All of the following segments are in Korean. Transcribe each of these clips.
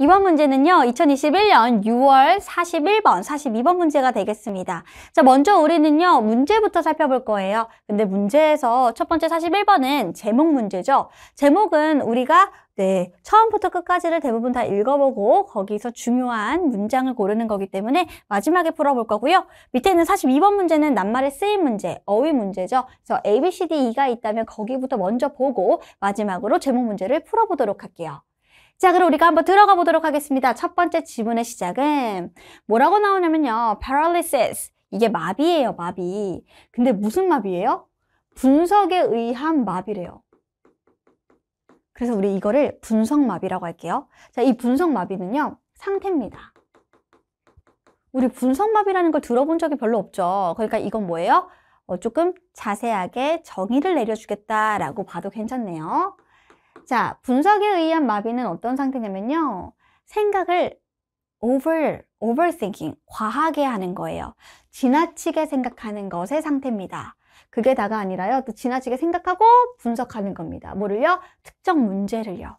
이번 문제는요. 2021년 6월 41번, 42번 문제가 되겠습니다. 자, 먼저 우리는요. 문제부터 살펴볼 거예요. 근데 문제에서 첫 번째 41번은 제목 문제죠. 제목은 우리가 네, 처음부터 끝까지를 대부분 다 읽어보고 거기서 중요한 문장을 고르는 거기 때문에 마지막에 풀어볼 거고요. 밑에 있는 42번 문제는 낱말에 쓰인 문제, 어휘 문제죠. 그래서 A, B, C, D, E가 있다면 거기부터 먼저 보고 마지막으로 제목 문제를 풀어보도록 할게요. 자, 그럼 우리가 한번 들어가 보도록 하겠습니다. 첫 번째 지문의 시작은 뭐라고 나오냐면요. paralysis. 이게 마비예요, 마비. 근데 무슨 마비예요? 분석에 의한 마비래요. 그래서 우리 이거를 분석마비라고 할게요. 자, 이 분석마비는요. 상태입니다. 우리 분석마비라는 걸 들어본 적이 별로 없죠. 그러니까 이건 뭐예요? 어, 조금 자세하게 정의를 내려주겠다라고 봐도 괜찮네요. 자, 분석에 의한 마비는 어떤 상태냐면요. 생각을 over, overthinking, 과하게 하는 거예요. 지나치게 생각하는 것의 상태입니다. 그게 다가 아니라요. 또 지나치게 생각하고 분석하는 겁니다. 뭐를요? 특정 문제를요.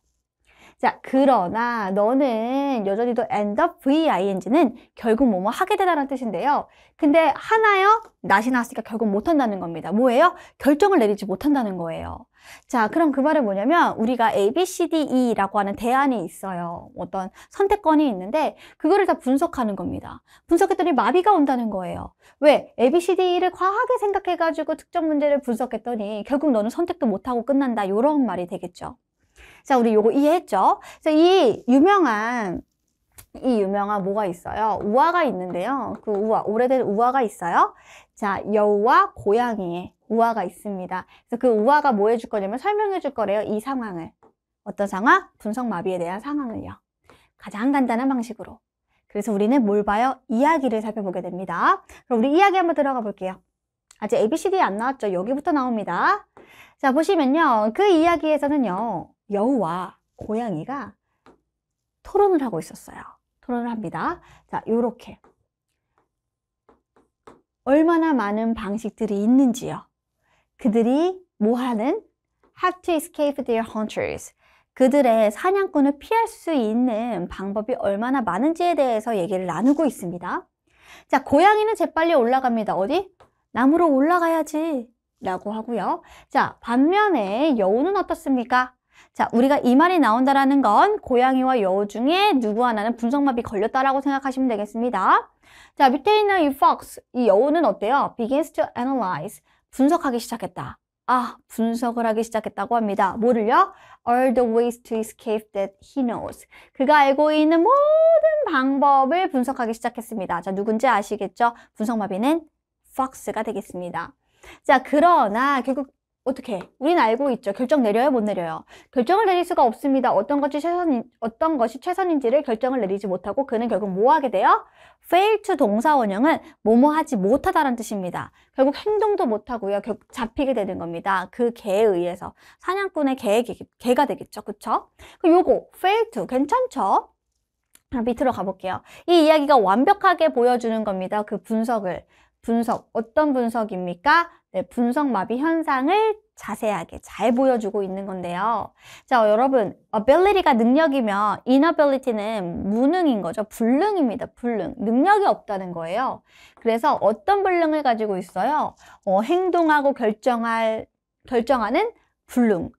자, 그러나 너는 여전히 도 end up ving는 결국 뭐뭐 하게 되다라는 뜻인데요. 근데 하나요? 낫이 나왔으니까 결국 못한다는 겁니다. 뭐예요? 결정을 내리지 못한다는 거예요. 자, 그럼 그 말은 뭐냐면 우리가 A, B, C, D, E라고 하는 대안이 있어요. 어떤 선택권이 있는데 그거를 다 분석하는 겁니다. 분석했더니 마비가 온다는 거예요. 왜? A, B, C, D, E를 과하게 생각해가지고 특정 문제를 분석했더니 결국 너는 선택도 못하고 끝난다. 이런 말이 되겠죠. 자, 우리 요거 이해했죠? 자, 이 유명한 이 유명한 뭐가 있어요? 우화가 있는데요. 그 우화, 오래된 우화가 있어요. 자, 여우와 고양이의 우화가 있습니다. 그래서 그 우화가 뭐 해줄 거냐면 설명해 줄 거래요. 이 상황을. 어떤 상황? 분석마비에 대한 상황을요. 가장 간단한 방식으로. 그래서 우리는 뭘 봐요? 이야기를 살펴보게 됩니다. 그럼 우리 이야기 한번 들어가 볼게요. 아직 ABCD 안 나왔죠? 여기부터 나옵니다. 자, 보시면요. 그 이야기에서는요. 여우와 고양이가 토론을 하고 있었어요. 토론을 합니다. 자, 요렇게. 얼마나 많은 방식들이 있는지요. 그들이 뭐 하는? Have to escape their hunters. 그들의 사냥꾼을 피할 수 있는 방법이 얼마나 많은지에 대해서 얘기를 나누고 있습니다. 자, 고양이는 재빨리 올라갑니다. 어디? 나무로 올라가야지. 라고 하고요. 자, 반면에 여우는 어떻습니까? 자, 우리가 이 말이 나온다라는 건 고양이와 여우 중에 누구 하나는 분석마비 걸렸다라고 생각하시면 되겠습니다. 자, 밑에 있는 이 fox, 이 여우는 어때요? begins to analyze, 분석하기 시작했다. 아, 분석을 하기 시작했다고 합니다. 뭐를요? All the ways to escape that he knows. 그가 알고 있는 모든 방법을 분석하기 시작했습니다. 자, 누군지 아시겠죠? 분석마비는 fox가 되겠습니다. 자, 그러나 결국 어떻게 우린 알고 있죠. 결정 내려요, 못 내려요. 결정을 내릴 수가 없습니다. 어떤 것이 최선인 어떤 것이 최선인지를 결정을 내리지 못하고 그는 결국 뭐 하게 돼요? fail to 동사원형은 뭐뭐 하지 못하다라는 뜻입니다. 결국 행동도 못 하고요. 결국 잡히게 되는 겁니다. 그 개에 의해서 사냥꾼의 개, 개가 되겠죠. 그렇죠? 요거 fail to 괜찮죠? 아, 밑으로 가볼게요. 이 이야기가 완벽하게 보여주는 겁니다. 그 분석을. 분석, 어떤 분석입니까? 네, 분석마비 현상을 자세하게 잘 보여주고 있는 건데요. 자, 여러분, ability가 능력이면 inability는 무능인 거죠. 불능입니다. 불능. 능력이 없다는 거예요. 그래서 어떤 불능을 가지고 있어요? 어, 행동하고 결정할, 결정하는 불능.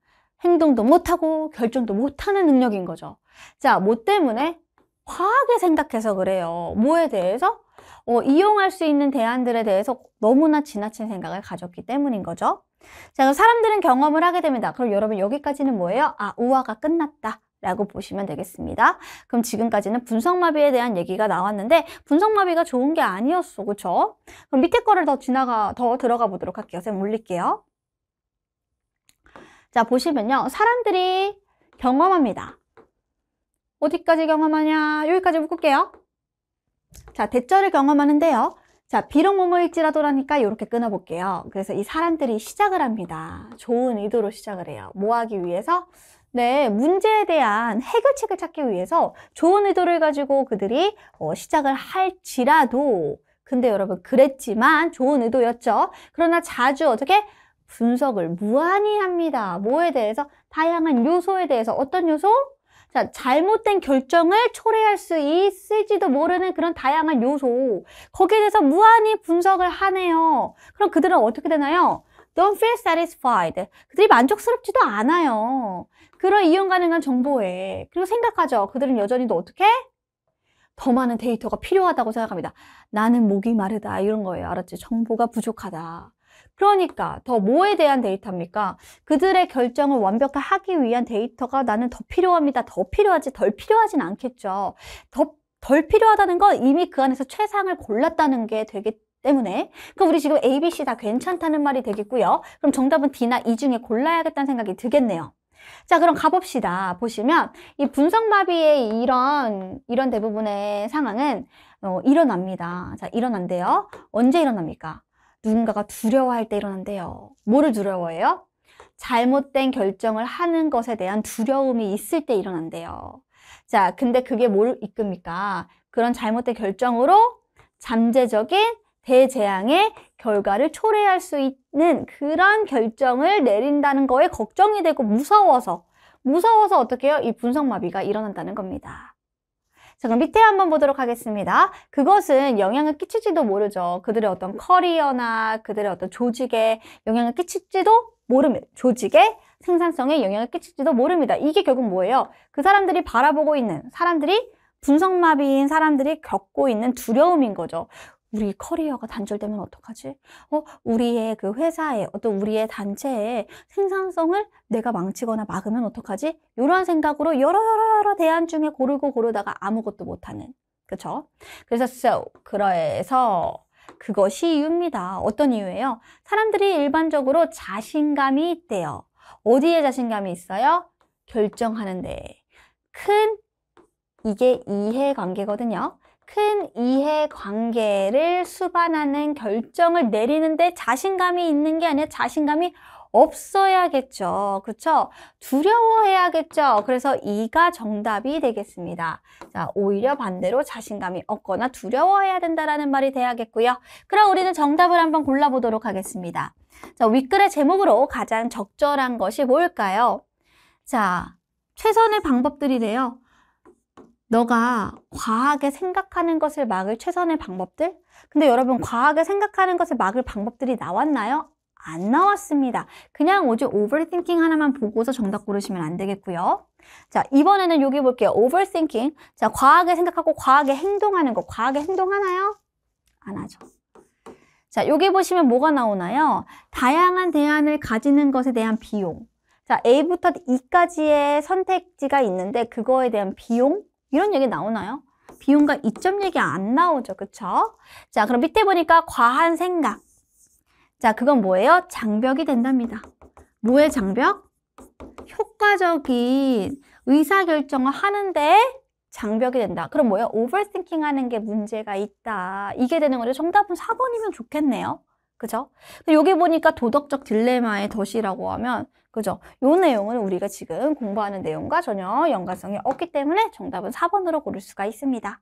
행동도 못하고 결정도 못하는 능력인 거죠. 자, 뭐 때문에? 과하게 생각해서 그래요. 뭐에 대해서? 어, 이용할 수 있는 대안들에 대해서 너무나 지나친 생각을 가졌기 때문인 거죠. 자, 그럼 사람들은 경험을 하게 됩니다. 그럼 여러분 여기까지는 뭐예요? 아, 우화가 끝났다. 라고 보시면 되겠습니다. 그럼 지금까지는 분석마비에 대한 얘기가 나왔는데 분석마비가 좋은 게 아니었어. 그렇죠? 그럼 밑에 거를 더 지나가 더 들어가 보도록 할게요. 쌤 올릴게요. 자, 보시면요. 사람들이 경험합니다. 어디까지 경험하냐? 여기까지 묶을게요. 자, 대절을 경험하는데요. 자, 비록 뭐뭐일지라도라니까 이렇게 끊어볼게요. 그래서 이 사람들이 시작을 합니다. 좋은 의도로 시작을 해요. 뭐 하기 위해서? 네, 문제에 대한 해결책을 찾기 위해서 좋은 의도를 가지고 그들이 어, 시작을 할지라도 근데 여러분 그랬지만 좋은 의도였죠. 그러나 자주 어떻게 분석을 무한히 합니다. 뭐에 대해서? 다양한 요소에 대해서 어떤 요소? 자, 잘못된 결정을 초래할 수 있을지도 모르는 그런 다양한 요소. 거기에 대해서 무한히 분석을 하네요. 그럼 그들은 어떻게 되나요? Don't feel satisfied. 그들이 만족스럽지도 않아요. 그런 이용 가능한 정보에. 그리고 생각하죠. 그들은 여전히 또 어떻게? 더 많은 데이터가 필요하다고 생각합니다. 나는 목이 마르다. 이런 거예요. 알았지? 정보가 부족하다. 그러니까 더 뭐에 대한 데이터입니까? 그들의 결정을 완벽하기 위한 데이터가 나는 더 필요합니다. 더 필요하지 덜 필요하진 않겠죠. 더, 덜 필요하다는 건 이미 그 안에서 최상을 골랐다는 게 되기 때문에 그럼 우리 지금 A, B, C 다 괜찮다는 말이 되겠고요. 그럼 정답은 D나 E 중에 골라야겠다는 생각이 들겠네요. 자 그럼 가봅시다 보시면 이 분석마비의 이런 이런 대부분의 상황은 어, 일어납니다 자 일어난대요 언제 일어납니까 누군가가 두려워할 때 일어난대요. 뭐를 두려워해요? 잘못된 결정을 하는 것에 대한 두려움이 있을 때 일어난대요. 자, 근데 그게 뭘 이끕니까? 그런 잘못된 결정으로 잠재적인 대재앙의 결과를 초래할 수 있는 그런 결정을 내린다는 거에 걱정이 되고 무서워서 무서워서 어떻게 해요? 이 분석마비가 일어난다는 겁니다. 자, 그럼 밑에 한번 보도록 하겠습니다. 그것은 영향을 끼칠지도 모르죠. 그들의 어떤 커리어나 그들의 어떤 조직에 영향을 끼칠지도 모릅니다. 조직에 생산성에 영향을 끼칠지도 모릅니다. 이게 결국 뭐예요? 그 사람들이 바라보고 있는 사람들이 분석마비인 사람들이 겪고 있는 두려움인 거죠. 우리 커리어가 단절되면 어떡하지? 어, 우리의 그 회사에, 어떤 우리의 단체에 생산성을 내가 망치거나 막으면 어떡하지? 이러한 생각으로 여러 여러 여러 대안 중에 고르고 고르다가 아무것도 못하는. 그쵸? 그래서, so, 그래서 그것이 이유입니다. 어떤 이유예요? 사람들이 일반적으로 자신감이 있대요. 어디에 자신감이 있어요? 결정하는데. 큰 이게 이해관계거든요. 큰 이해 관계를 수반하는 결정을 내리는데 자신감이 있는 게 아니라 자신감이 없어야겠죠. 그렇죠? 두려워해야겠죠. 그래서 이가 정답이 되겠습니다. 자, 오히려 반대로 자신감이 없거나 두려워해야 된다라는 말이 돼야겠고요. 그럼 우리는 정답을 한번 골라보도록 하겠습니다. 자, 윗글의 제목으로 가장 적절한 것이 뭘까요? 자, 최선의 방법들이래요. 너가 과하게 생각하는 것을 막을 최선의 방법들? 근데 여러분, 과하게 생각하는 것을 막을 방법들이 나왔나요? 안 나왔습니다. 그냥 오직 오버띵킹 하나만 보고서 정답 고르시면 안 되겠고요. 자, 이번에는 여기 볼게요. 오버띵킹. 자, 과하게 생각하고 과하게 행동하는 거. 과하게 행동하나요? 안 하죠. 자, 여기 보시면 뭐가 나오나요? 다양한 대안을 가지는 것에 대한 비용. 자, A부터 E까지의 선택지가 있는데 그거에 대한 비용, 이런 얘기 나오나요? 비용과 이점 얘기 안 나오죠. 그쵸? 자, 그럼 밑에 보니까 과한 생각. 자, 그건 뭐예요? 장벽이 된답니다. 뭐의 장벽? 효과적인 의사결정을 하는데 장벽이 된다. 그럼 뭐예요? 오버스팅킹 하는 게 문제가 있다. 이게 되는 거죠. 정답은 4번이면 좋겠네요. 그죠? 여기 보니까 도덕적 딜레마의 덫이라고 하면 그죠? 요 내용은 우리가 지금 공부하는 내용과 전혀 연관성이 없기 때문에 정답은 4번으로 고를 수가 있습니다.